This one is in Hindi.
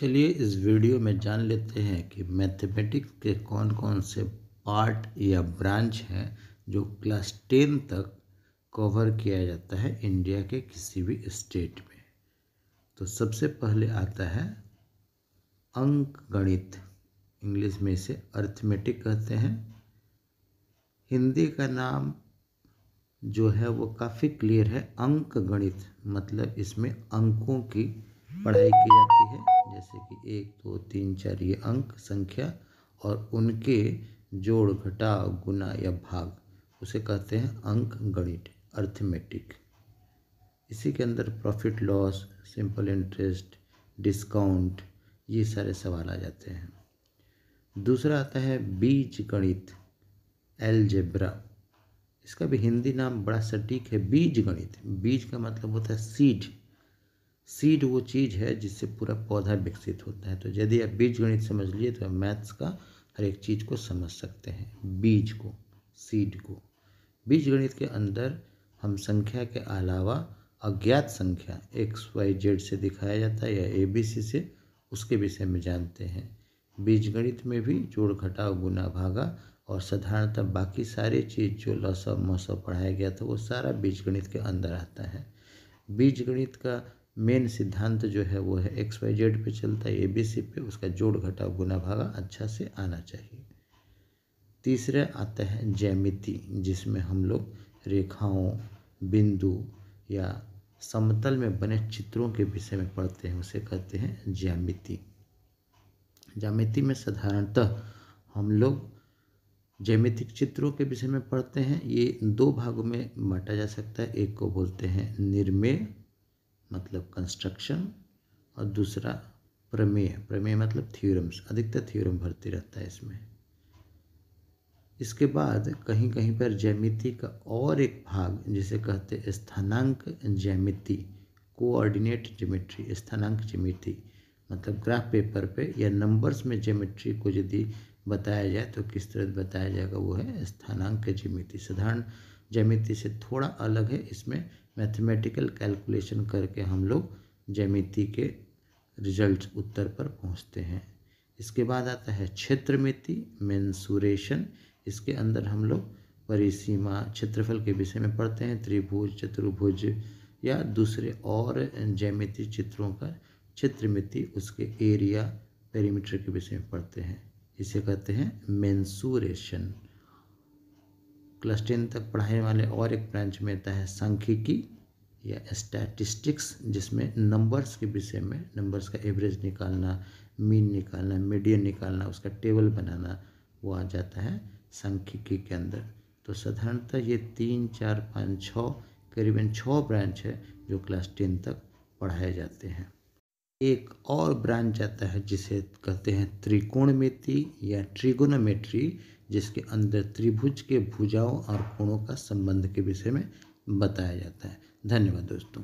चलिए इस वीडियो में जान लेते हैं कि मैथमेटिक्स के कौन कौन से पार्ट या ब्रांच हैं जो क्लास टेन तक कवर किया जाता है इंडिया के किसी भी स्टेट में तो सबसे पहले आता है अंक गणित इंग्लिश में इसे अर्थमेटिक कहते हैं हिंदी का नाम जो है वो काफ़ी क्लियर है अंक गणित मतलब इसमें अंकों की पढ़ाई की जाती है जैसे कि एक दो तीन चार ये अंक संख्या और उनके जोड़ घटाव गुना या भाग उसे कहते हैं अंक गणित अर्थमेटिक इसी के अंदर profit loss simple interest discount ये सारे सवाल आ जाते हैं दूसरा आता है बीज गणित एलजेब्रा इसका भी हिंदी नाम बड़ा सटीक है बीज गणित बीज का मतलब होता है सीड सीड वो चीज़ है जिससे पूरा पौधा विकसित होता है तो यदि आप बीज गणित समझ लिए तो आप मैथ्स का हर एक चीज़ को समझ सकते हैं बीज को सीड को बीज गणित के अंदर हम संख्या के अलावा अज्ञात संख्या एक्स वाई जेड से दिखाया जाता है या ए बी सी से उसके विषय में जानते हैं बीज गणित में भी जोड़ घटाव गुना भागा और साधारणतः बाकी सारी चीज़ जो लसव मसव पढ़ाया गया था वो सारा बीज गणित के अंदर आता है बीज गणित का मेन सिद्धांत जो है वो है एक्स वाई जेड पे चलता है ए बी सी पे उसका जोड़ घटाव गुना भागा अच्छा से आना चाहिए तीसरा आता है जैमिति जिसमें हम लोग रेखाओं बिंदु या समतल में बने चित्रों के विषय में पढ़ते हैं उसे कहते हैं ज्यामिति ज्यामिति में साधारणतः हम लोग जैमितिक चित्रों के विषय में पढ़ते हैं ये दो भागों में बांटा जा सकता है एक को बोलते हैं निर्मेय मतलब कंस्ट्रक्शन और दूसरा प्रमेय प्रमेय मतलब थ्योरम्स अधिकतर थ्योरम भरते रहता है इसमें इसके बाद कहीं कहीं पर जैमिति का और एक भाग जिसे कहते स्थानांक जैमिति कोऑर्डिनेट जेमेट्री स्थानांक ज्योमेट्री मतलब ग्राफ पेपर पे या नंबर्स में जेमेट्री को यदि बताया जाए तो किस तरह बताया जाएगा वो है स्थानांक जिमिति साधारण ज्यामिति से थोड़ा अलग है इसमें मैथमेटिकल कैलकुलेशन करके हम लोग ज्यामिति के रिजल्ट उत्तर पर पहुंचते हैं इसके बाद आता है क्षेत्रमिति मेंसुरेशन इसके अंदर हम लोग परिसीमा क्षेत्रफल के विषय में पढ़ते हैं त्रिभुज चतुर्भुज या दूसरे और जैमिति चित्रों का क्षेत्रमिति उसके एरिया पेरीमीटर के विषय में पढ़ते हैं इसे कहते हैं मेंसुरेशन क्लास टेन तक पढ़ाने वाले और एक ब्रांच में आता है सांख्यिकी या स्टैटिस्टिक्स जिसमें नंबर्स के विषय में नंबर्स का एवरेज निकालना मीन निकालना मीडियन निकालना उसका टेबल बनाना वो आ जाता है सांख्यिकी के अंदर तो साधारणतः ये तीन चार पाँच छः करीबन छः ब्रांच है जो क्लास टेन तक पढ़ाए जाते हैं एक और ब्रांच आता है जिसे कहते हैं त्रिकोणमिति या ट्रिगोनोमेट्री जिसके अंदर त्रिभुज के भुजाओं और कोणों का संबंध के विषय में बताया जाता है धन्यवाद दोस्तों